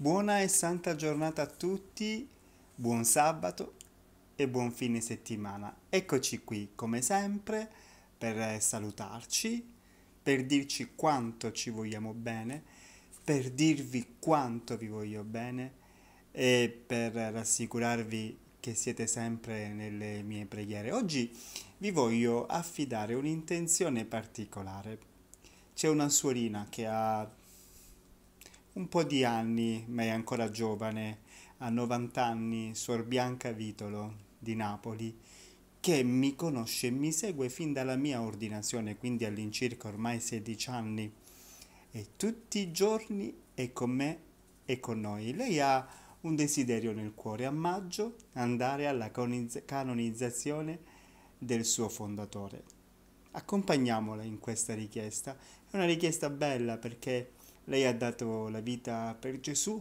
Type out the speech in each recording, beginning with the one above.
Buona e santa giornata a tutti, buon sabato e buon fine settimana. Eccoci qui come sempre per salutarci, per dirci quanto ci vogliamo bene, per dirvi quanto vi voglio bene e per rassicurarvi che siete sempre nelle mie preghiere. Oggi vi voglio affidare un'intenzione particolare. C'è una suorina che ha un po' di anni, ma è ancora giovane, a 90 anni, Suor Bianca Vitolo di Napoli, che mi conosce e mi segue fin dalla mia ordinazione, quindi all'incirca ormai 16 anni, e tutti i giorni è con me e con noi. Lei ha un desiderio nel cuore a maggio andare alla canonizzazione del suo fondatore. Accompagniamola in questa richiesta. È una richiesta bella perché lei ha dato la vita per Gesù,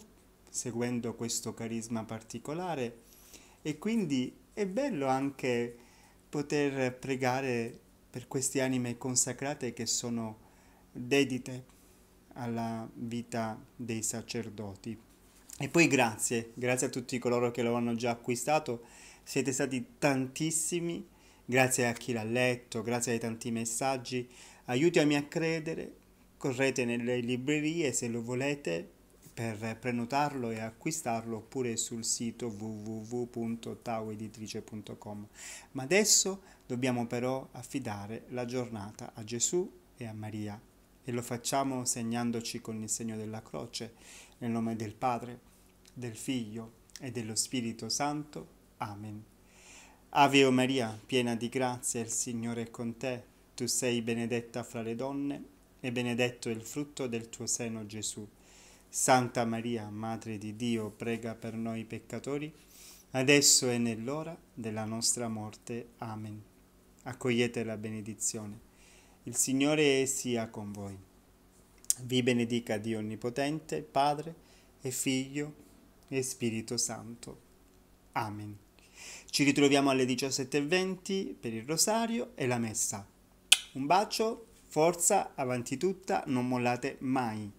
seguendo questo carisma particolare, e quindi è bello anche poter pregare per queste anime consacrate che sono dedite alla vita dei sacerdoti. E poi grazie, grazie a tutti coloro che lo hanno già acquistato, siete stati tantissimi, grazie a chi l'ha letto, grazie ai tanti messaggi, aiutami a credere correte nelle librerie se lo volete per prenotarlo e acquistarlo oppure sul sito www.taueditrice.com. Ma adesso dobbiamo però affidare la giornata a Gesù e a Maria e lo facciamo segnandoci con il segno della croce nel nome del Padre, del Figlio e dello Spirito Santo. Amen. Ave o Maria, piena di grazia, il Signore è con te. Tu sei benedetta fra le donne e benedetto il frutto del tuo seno Gesù. Santa Maria, Madre di Dio, prega per noi peccatori, adesso e nell'ora della nostra morte. Amen. Accogliete la benedizione. Il Signore sia con voi. Vi benedica Dio Onnipotente, Padre e Figlio e Spirito Santo. Amen. Ci ritroviamo alle 17.20 per il rosario e la messa. Un bacio Forza, avanti tutta, non mollate mai.